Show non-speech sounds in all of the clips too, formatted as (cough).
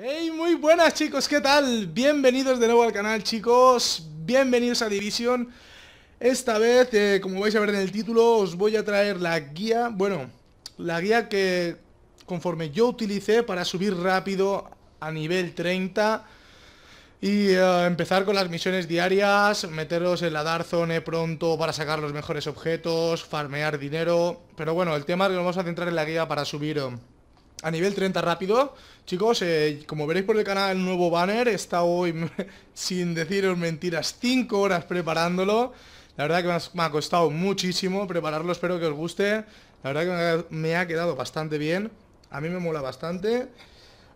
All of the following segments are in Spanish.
Hey, muy buenas chicos, ¿qué tal? Bienvenidos de nuevo al canal chicos, bienvenidos a Division Esta vez, eh, como vais a ver en el título, os voy a traer la guía Bueno, la guía que conforme yo utilicé para subir rápido a nivel 30 Y eh, empezar con las misiones diarias, meteros en la Dark Zone eh, pronto para sacar los mejores objetos, farmear dinero Pero bueno, el tema que nos vamos a centrar en la guía para subir a nivel 30 rápido. Chicos, eh, como veréis por el canal, el nuevo banner está hoy, (laughs) sin deciros mentiras, 5 horas preparándolo. La verdad que me ha costado muchísimo prepararlo, espero que os guste. La verdad que me ha quedado bastante bien, a mí me mola bastante.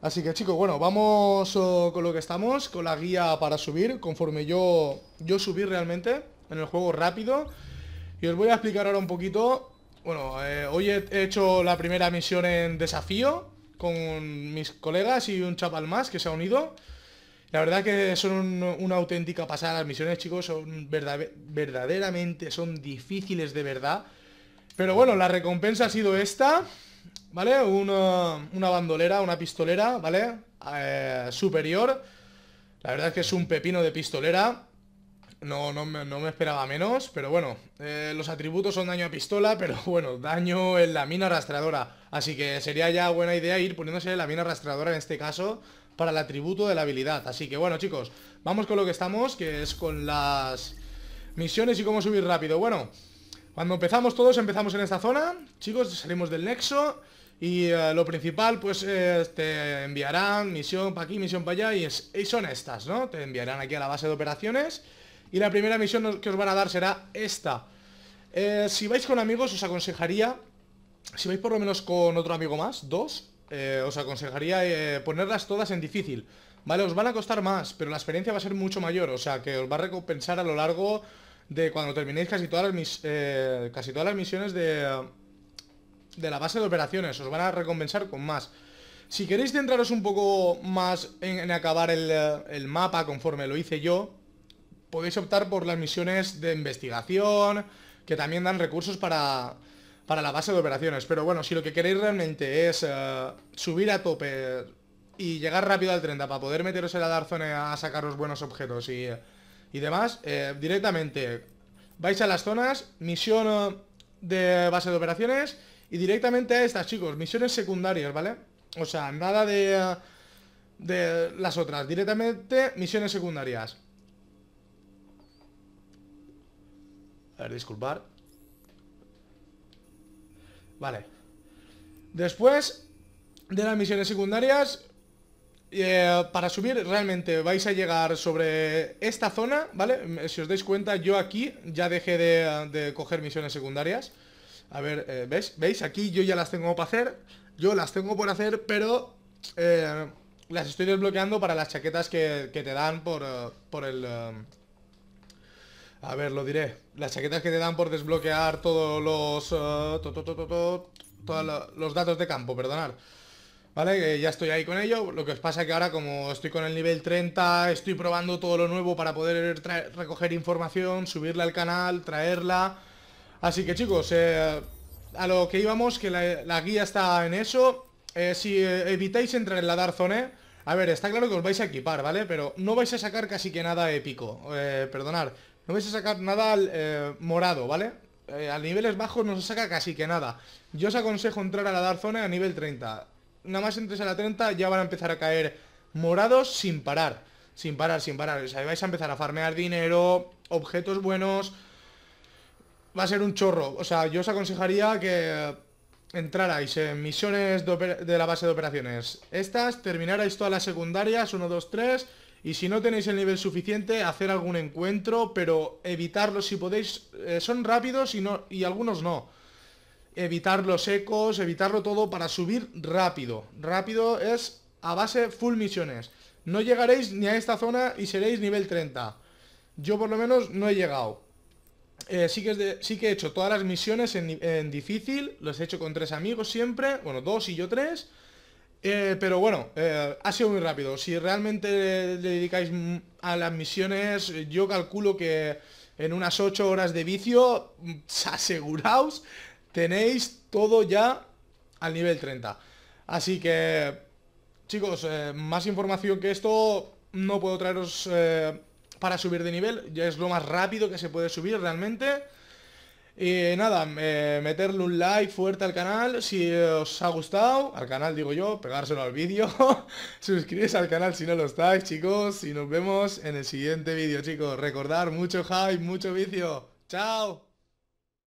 Así que chicos, bueno, vamos con lo que estamos, con la guía para subir, conforme yo, yo subí realmente en el juego rápido. Y os voy a explicar ahora un poquito bueno, eh, hoy he hecho la primera misión en desafío con mis colegas y un chaval más que se ha unido. La verdad que son una auténtica pasada las misiones, chicos. Son verdaderamente son difíciles de verdad. Pero bueno, la recompensa ha sido esta, ¿vale? Una, bandolera, una pistolera, ¿vale? Eh, superior. La verdad es que es un pepino de pistolera. No, no me, esperaba menos, pero bueno, eh, los atributos son daño a pistola, (laughs) pero bueno, daño en la mina arrastradora. Así que sería ya buena idea ir poniéndose la mina arrastradora en este caso para el atributo de la habilidad. Así que bueno, chicos, vamos con lo que estamos, que es con las misiones y cómo subir rápido. Bueno, cuando empezamos todos, empezamos en esta zona, chicos, salimos del nexo y eh, lo principal, pues eh, te enviarán misión para aquí, misión para allá y, y son estas, ¿no? Te enviarán aquí a la base de operaciones... Y la primera misión que os van a dar será esta eh, Si vais con amigos os aconsejaría Si vais por lo menos con otro amigo más, dos eh, Os aconsejaría eh, ponerlas todas en difícil Vale, os van a costar más, pero la experiencia va a ser mucho mayor O sea, que os va a recompensar a lo largo de cuando terminéis casi todas las, casi todas las misiones de, de la base de operaciones Os van a recompensar con más si queréis centraros un poco más en, acabar el, mapa conforme lo hice yo, podéis optar por las misiones de investigación, que también dan recursos para, la base de operaciones. Pero bueno, si lo que queréis realmente es eh, subir a tope y llegar rápido al 30 para poder meteros en la Dark Zone a sacar los buenos objetos y, demás, eh, directamente vais a las zonas, misión eh, de base de operaciones y directamente a estas, chicos, misiones secundarias, ¿vale? O sea, nada de, de las otras, directamente misiones secundarias. A ver, disculpar. Vale. Después de las misiones secundarias, eh, para subir realmente vais a llegar sobre esta zona, ¿vale? Eh, si os dais cuenta, yo aquí ya dejé de, coger misiones secundarias. A ver, eh, ¿veis? ¿Veis? Aquí yo ya las tengo para hacer. Yo las tengo por hacer, pero las estoy desbloqueando para las chaquetas que, te dan por el... A ver, lo diré. Las chaquetas que te dan por desbloquear todos los... Eh, todos los datos de campo, perdonar. ¿Vale? Eh, ya estoy ahí con ello. Lo que os pasa es que ahora como estoy con el nivel 30, estoy probando todo lo nuevo para poder recoger información, subirla al canal, traerla. Así que chicos, eh, a lo que íbamos, que la, guía está en eso. si evitáis entrar en la Dark Zone, a ver, está claro que os vais a equipar, ¿vale? Pero no vais a sacar casi que nada épico. Eh, perdonad, no vais a sacar nada al eh, morado, ¿vale? Eh, a niveles bajos no se saca casi que nada. Yo os aconsejo entrar a la Dark Zone a nivel 30. Nada más entres a la 30 ya van a empezar a caer morados sin parar. Sin parar, sin parar. O sea, vais a empezar a farmear dinero, objetos buenos... Va a ser un chorro. O sea, yo os aconsejaría que entrarais en misiones de, la base de operaciones. Estas, terminarais todas las secundarias, 1, 2, 3 y si no tenéis el nivel suficiente, hacer algún encuentro, pero evitarlos si podéis. Eh, son rápidos y, no, y algunos no. Evitar los ecos, evitarlo todo para subir rápido. Rápido es a base full misiones. No llegaréis ni a esta zona y seréis nivel 30. Yo por lo menos no he llegado. Eh, sí, que sí, que he hecho todas las misiones en, en difícil. Los he hecho con tres amigos siempre. Bueno, dos y yo tres. Eh, pero bueno, eh, ha sido muy rápido. Si realmente le, dedicáis a las misiones, eh, yo calculo que en unas 8 horas de vicio, mm, (laughs) aseguraos, tenéis todo ya al nivel 30. Así que, chicos, más información que esto no puedo traeros para subir de nivel. Ya es lo más rápido que se puede subir realmente. Y nada, eh, meterle un like fuerte al canal si os ha gustado, al canal digo yo, pegárselo al vídeo, (laughs) suscríbete al canal si no lo estáis chicos y nos vemos en el siguiente vídeo chicos, recordar mucho hype, mucho vicio, chao.